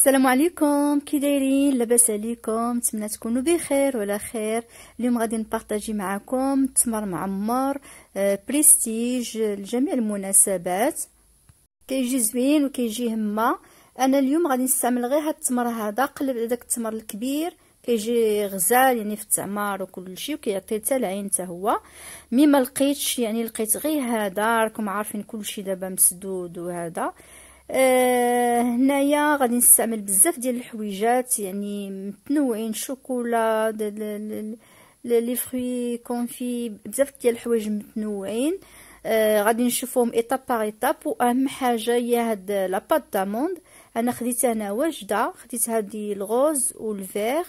السلام عليكم كي دايرين لاباس عليكم نتمنى تكونوا بخير وعلى خير اليوم غادي نبارطاجي معكم تمر معمر آه، بريستيج لجميع المناسبات كيجي زوين وكيجي هما انا اليوم غادي نستعمل غير هاد التمر هذا قلب داك التمر الكبير كيجي غزال يعني في التعمار وكل شيء وكيعطي حتى العين حتى هو مي ما لقيتش يعني لقيت غير هذا راكم عارفين كل شيء دابا مسدود وهذا آه هنايا غادي نستعمل بزاف ديال الحويجات يعني متنوعين شوكولا لي فروي كونفي بزاف ديال الحوايج متنوعين آه غادي نشوفهم ايطاب باغ ايطاب واهم حاجه هي هاد لا بات داموند انا خديتها انا واجده خديت هادي الغوز والفير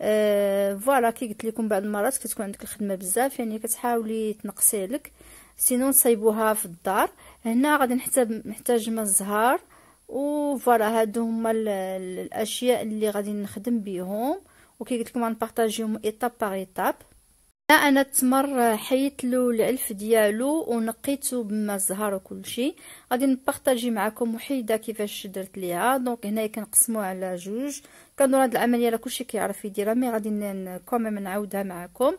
آه فوالا كي قلت لكم بعض المرات كتكون عندك الخدمه بزاف يعني كتحاولي تنقصي لك سينو نصايبوها في الدار هنا غادي نحتاج نحتاج ما الزهر وفوالا هادو هما الاشياء اللي غادي نخدم بيهم وكي قلت لكم غنبارطاجيهم ايطاب باغ ايطاب هنا انا التمر حيت له العلف ديالو ونقيته بما الزهر شيء غادي نبارطاجي معكم وحيده كيفاش درت ليها دونك هنايا كنقسموها على جوج كندور هاد العمليه راه كلشي كيعرف يديرها مي غادي كوميم نعاودها معكم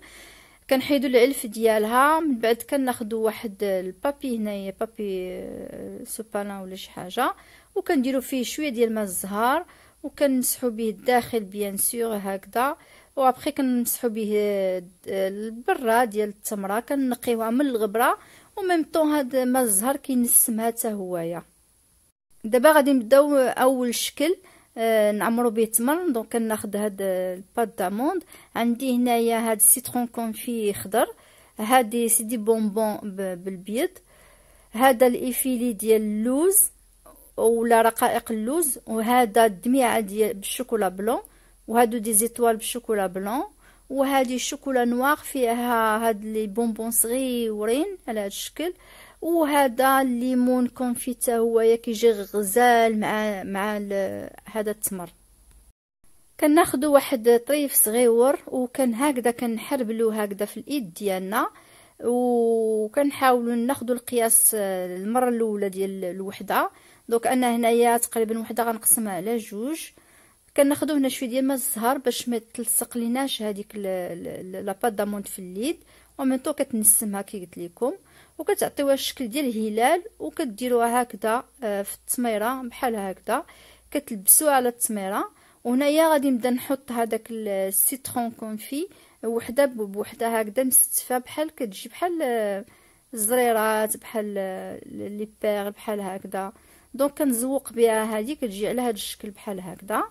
كنحيدو العلف ديالها من بعد كناخدو واحد البابي هنايا بابي آه، سوبانا ولا شي حاجه وكنديرو فيه شويه ديال ماء الزهر وكنمسحو به الداخل بيان سور هكذا وابخي كنمسحو به البرا ديال التمره كنقيوها من الغبره وميم طون هاد ماء الزهر كينسمها حتى هويا دابا غادي نبداو اول شكل Euh, نعمرو به التمر دونك ناخذ هاد الباد داموند عندي هنايا هاد السيترون كونفي خضر هادي سيدي بونبون بالبيض هذا الافيلي ديال اللوز ولا رقائق اللوز وهذا الدميعه ديال بالشوكولا بلون وهادو دي زيتوال بالشوكولا بلون وهذه الشوكولا نوار فيها هاد لي بونبون صغيورين على هاد الشكل آه وهذا الليمون كونفيت هو كيجي غزال مع مع هذا التمر كناخذوا واحد طريف صغيور وكان هكذا كنحربلو هكذا في الايد ديالنا وكنحاولوا ناخدو القياس المره الاولى ديال الوحده دونك انا هنايا تقريبا وحده غنقسمها على جوج كناخذوا هنا شويه ديال ما الزهر باش ما تلصق ليناش هذيك لاباط في اليد ومن تو كتنسمها كي قلت لكم وكتعطيوها الشكل ديال الهلال وكديروها هكذا آه، في التميره بحال هكذا كتلبسوها على التسميره وهنايا غادي نبدا نحط هذاك السيترون كونفي وحده بوحده هكذا مستفه بحال كتجي بحال آه، الزريرات بحال آه، لي بيغ بحال هكذا دونك كنزوق بها هذه كتجي على هذا الشكل بحال هكذا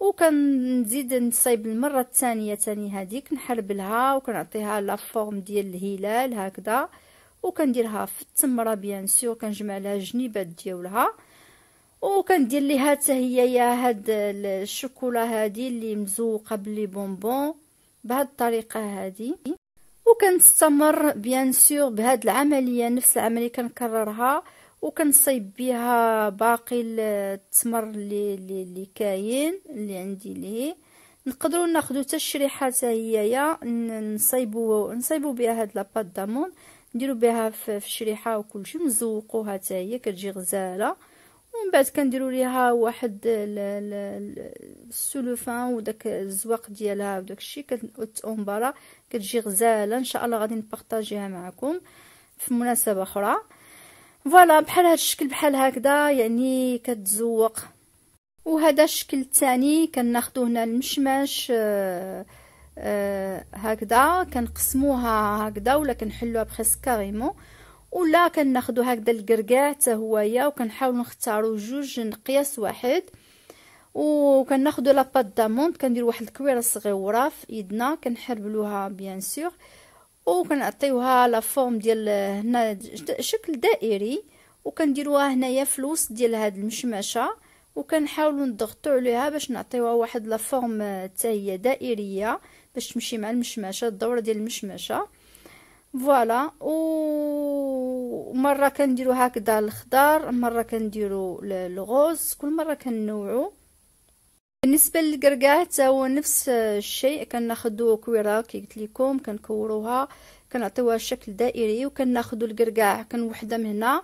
وكنزيد نصايب المره الثانيه ثاني هذيك نحربلها وكنعطيها لا فورم ديال الهلال هكذا وكنديرها في التمره بيان سيغ كنجمع لها الجنيبات ديالها وكندير ليها حتى هي يا هاد الشوكولا هادي اللي مزوقه بلي بونبون بهاد الطريقه هادي وكنستمر بيان سيغ بهاد العمليه نفس العمليه كنكررها وكنصيب بها باقي التمر اللي اللي كاين اللي عندي ليه نقدروا ناخذوا حتى الشريحه حتى هيايا نصيبوا نصيبوا بها هاد لاباط دامون نديرو بها في الشريحه وكلشي نزوقوها حتى هي كتجي غزاله ومن بعد كنديروا ليها واحد السولوفان وداك الزواق ديالها وداك الشيء كتأمبرا كتجي غزاله ان شاء الله غادي نبارطاجيها معكم في مناسبه اخرى فوالا بحال هذا الشكل بحال هكذا يعني كتزوق وهذا الشكل الثاني كناخذوا هنا المشماش آه آه، هكذا كنقسموها هكذا ولا كنحلوها بريس كاريمون ولا كناخدو هكذا الكركاع حتى هويا وكنحاولوا نختاروا جوج نقياس واحد وكناخذوا لا بات داموند كندير واحد الكويره صغيره في يدنا كنحربلوها بيان سور وكنعطيوها لا فورم ديال هنا شكل دائري وكنديروها هنايا في الوسط ديال هاد المشمشه وكنحاولوا نضغطوا عليها باش نعطيوها واحد لا فورم آه، حتى هي دائريه باش تمشي مع المشمشه الدوره ديال المشمشه فوالا مره كنديرو هكذا الخضار مره كنديرو الغوز كل مره كنوعو بالنسبه للكركاع حتى هو نفس الشيء كناخذوا كويره كي قلت لكم كنكوروها كنعطيوها شكل دائري وكناخذوا الكركاع كن وحده من هنا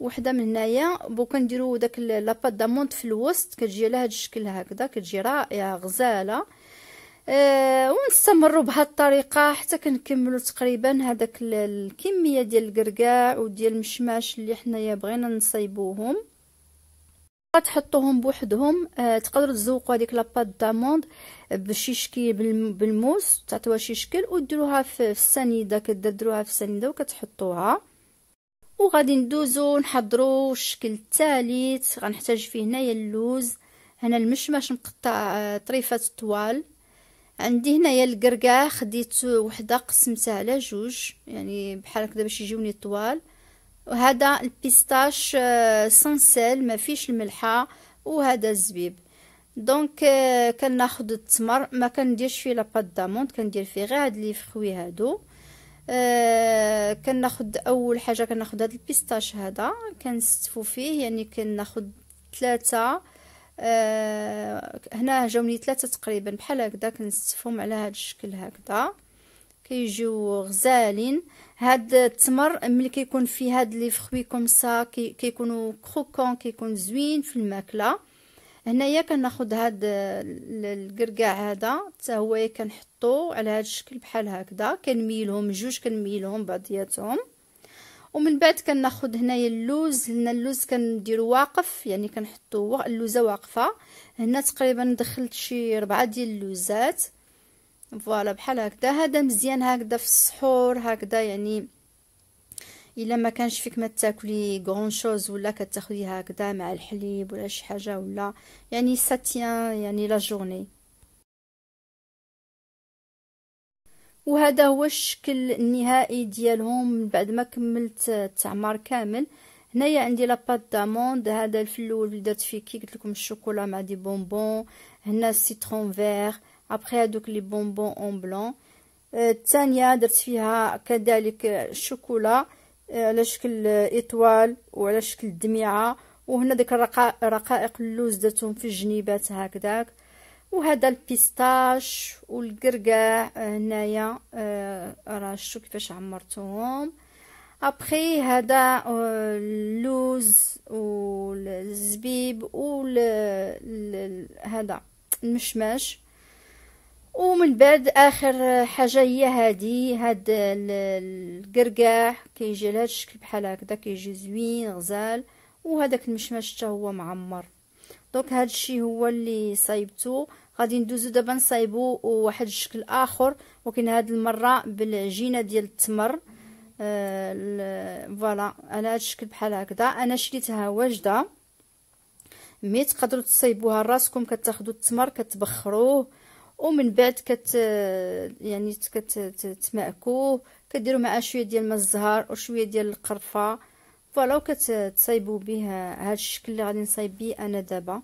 وحده من هنايا وكنديرو داك لاباط دامونت في الوسط كتجي على هذا الشكل هكذا كتجي رائعه غزاله أه ونستمروا بهاد الطريقه حتى كنكملوا تقريبا هذاك الكميه ديال الكركاع وديال المشماش اللي حنايا بغينا نصايبوهم تحطوهم بوحدهم آه تقدروا تزوقوا هذيك لاباط داموند بشي شكل بالموس تعطيوها شي شكل وديروها في السنيده كديروها في السنيده وكتحطوها وغادي ندوزو نحضروا الشكل الثالث غنحتاج فيه هنايا اللوز هنا المشماش مقطع آه، طريفات طوال عندي هنايا القرقاع خديت وحده قسمتها على جوج يعني بحال هكذا باش يجوني طوال وهذا البيستاش آه، سنسل ما فيش الملحه وهذا الزبيب دونك آه، كناخذ التمر ما كنديرش فيه لا بات داموند كندير فيه غير هاد لي فخوي هادو آه كناخذ اول حاجه كناخذ هاد البيستاش هذا كنستفو فيه يعني كناخذ ثلاثة آه هنا جاوني ثلاثة تقريبا بحال هكذا كنستفهم على هاد الشكل هكذا كيجيو غزالين هاد التمر ملي كيكون فيه هاد لي فخوي كوم سا كي كيكونوا كروكون كيكون زوين في الماكله هنايا كناخد هاد الكركاع هذا حتى هويا كنحطو على هاد الشكل بحال هكذا كنميلهم جوج كنميلهم بعضياتهم ومن بعد كناخد هنايا اللوز هنا اللوز كنديرو واقف يعني كنحطو اللوزه واقفه هنا تقريبا دخلت شي ربعة ديال اللوزات فوالا بحال هكذا هذا مزيان هكذا في السحور هكذا يعني الا ما كانش فيك ما تاكلي غون شوز ولا كتاخدي هكذا مع الحليب ولا شي حاجه ولا يعني ساتيان يعني لا جورني وهذا هو الشكل النهائي ديالهم من بعد ما كملت التعمار كامل هنايا عندي لاباط داموند هذا الفلول اللي درت فيه كي قلت لكم الشوكولا مع دي بونبون هنا السيترون فيغ ابخي هادوك لي بونبون اون أه، بلون الثانيه درت فيها كذلك الشوكولا أه، على شكل ايطوال وعلى شكل دميعه وهنا ديك الرقائق اللوز درتهم في الجنيبات هكذاك وهذا البيستاش والقرقاع آه، هنايا آه، راه شتو كيفاش عمرتهم ابخي هذا آه، اللوز والزبيب هذا المشماش ومن بعد اخر حاجه هي هادي هاد القرقاع كيجي لهذا الشكل بحال هكذا كيجي زوين غزال وهذاك المشماش حتى هو معمر دونك هذا الشيء هو اللي صايبته غادي ندوزو دابا نصايبو واحد الشكل اخر ولكن هذه المره بالعجينه ديال التمر آه، فوالا على هذا الشكل بحال هكذا انا شريتها واجده مي تقدروا تصايبوها راسكم كتاخذوا التمر كتبخروه ومن بعد كت يعني كتماكوه كديروا معاه شويه ديال ما الزهر وشويه ديال القرفه فوالا كتصايبوا بها هذا الشكل اللي غادي نصايب به انا دابا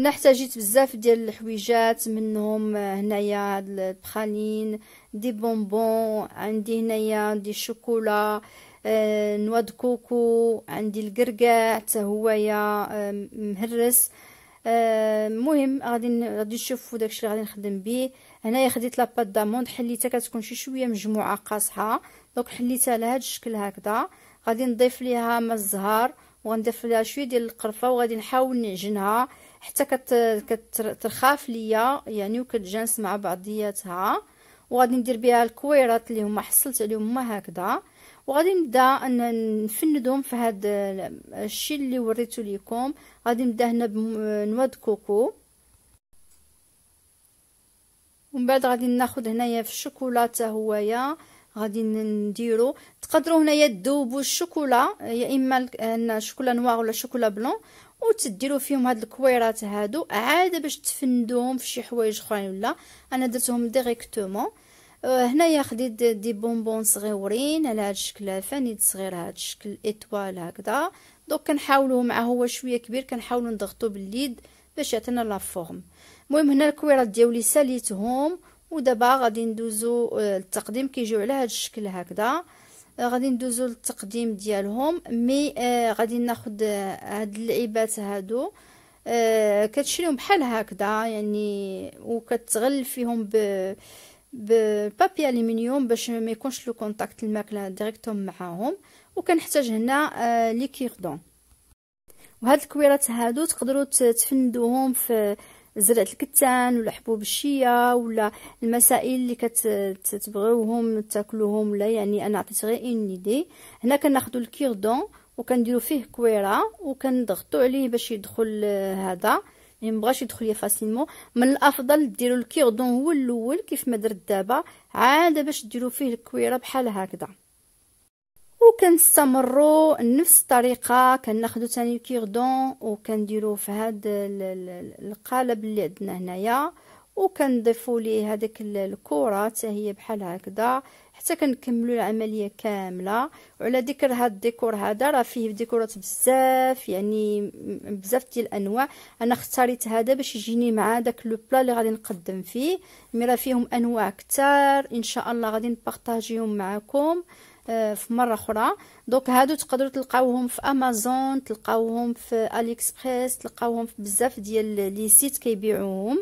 هنا احتاجيت بزاف ديال الحويجات منهم هنايا البخالين دي بونبون عندي هنايا دي شوكولا آه نوا كوكو عندي القرقاع حتى هويا آه، مهرس المهم آه، غادي غادي تشوفوا داكشي اللي غادي نخدم به هنايا خديت لاباط داموند حليتها كتكون شي شويه مجموعه قاصحه دونك حليتها على هذا الشكل هكذا غادي نضيف ليها ما الزهر وغنضيف ليها شويه ديال القرفه وغادي نحاول نعجنها حتى كترخاف ليا يعني وكتجانس مع بعضياتها وغادي ندير بها الكويرات اللي هما حصلت عليهم هما هكذا وغادي نبدا ان نفندهم في هذا الشيء اللي وريته لكم غادي نبدا هنا بنواد كوكو ومن بعد غادي ناخذ هنايا في الشوكولاته هوايا غادي نديرو تقدروا هنايا تذوبوا الشوكولا يا اما الشوكولا نوار ولا شوكولا بلون وتديروا فيهم هاد الكويرات هادو عاده باش تفندوهم في شي حوايج اخرين ولا انا درتهم ديريكتومون أه، هنايا خديت دي بونبون صغيورين على هاد الشكل فانيد صغير هاد الشكل ايطوال هكذا دوك كنحاولوا مع هو شويه كبير كنحاولوا نضغطوا باليد باش يعطينا لا فورم المهم هنا الكويرات ديالي ساليتهم ودابا غادي ندوزو آه، التقديم كيجيو على هذا الشكل هكذا آه، غادي ندوزو للتقديم ديالهم مي آه غادي ناخد آه، هاد اللعيبات هادو كتشريهم بحال هكذا يعني وكتغل فيهم ب ببابي الومنيوم باش ما يكونش لو كونتاكت الماكله ديريكتوم معاهم وكنحتاج هنا لي كيردون وهاد الكويرات هادو تقدروا تفندوهم في زرعة الكتان ولا حبوب الشيا ولا المسائل اللي كتبغيوهم تاكلوهم ولا يعني انا عطيت غير اون ايدي هنا كناخذوا الكيردون وكنديروا فيه كويره وكنضغطوا عليه باش يدخل آه، هذا ما مبغاش يدخل ليا فاسيلمون من الافضل ديروا الكيردون هو الاول كيف ما درت دابا عاد باش ديروا فيه الكويره بحال هكذا وكنستمروا نفس الطريقه كناخذوا ثاني الكيردون وكنديروا في هذا القالب اللي عندنا هنايا وكنضيفوا ليه هذاك الكره حتى هي بحال هكذا حتى كنكملوا العمليه كامله وعلى ذكر هذا الديكور هذا راه فيه ديكورات بزاف يعني بزاف ديال الانواع انا اختاريت هذا باش يجيني مع داك لو بلا اللي غادي نقدم فيه مي راه فيهم انواع كثار ان شاء الله غادي نبارطاجيهم معكم آه آه، في مره اخرى دوك هادو تقدروا تلقاوهم في امازون تلقاوهم في اليكسبريس تلقاوهم في بزاف ديال لي سيت كيبيعوهم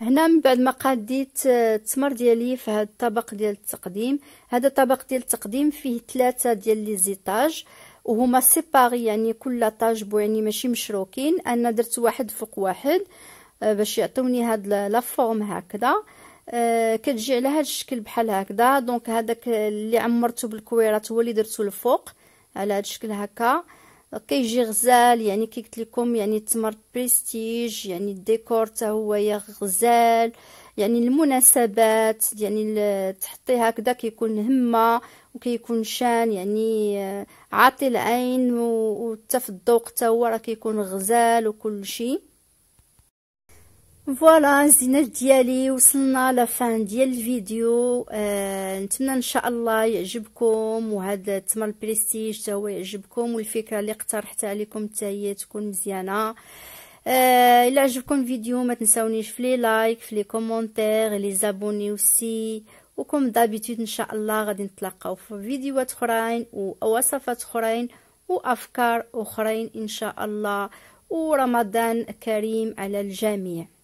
هنا من بعد ما قديت آه، التمر ديالي في هذا الطبق ديال التقديم هذا الطبق ديال التقديم فيه ثلاثه ديال لي زيتاج وهما سيباري يعني كل طاج بو يعني ماشي مشروكين انا درت واحد فوق واحد آه، باش يعطوني هاد لا فورم هكذا آه كتجي على هذا الشكل بحال هكذا دونك هذاك اللي عمرته بالكويرات هو اللي درته الفوق على هذا الشكل هكا كيجي غزال يعني كي قلت لكم يعني التمر بريستيج يعني الديكور حتى هو يا غزال يعني المناسبات يعني تحطي هكذا كيكون همه وكيكون شان يعني آه، عاطي العين وحتى في الذوق حتى هو راه كيكون غزال وكل شيء فوالا الزينات ديالي وصلنا لفان ديال الفيديو آه نتمنى ان شاء الله يعجبكم وهذا تمر البريستيج تا هو يعجبكم والفكره اللي اقترحتها عليكم حتى هي تكون مزيانه آه عجبكم الفيديو ما تنساونيش في لي لايك في لي كومونتير لي زابوني وسي وكم دابيتود ان شاء الله غادي نتلاقاو في فيديوهات اخرين ووصفات اخرين وافكار اخرين ان شاء الله ورمضان كريم على الجميع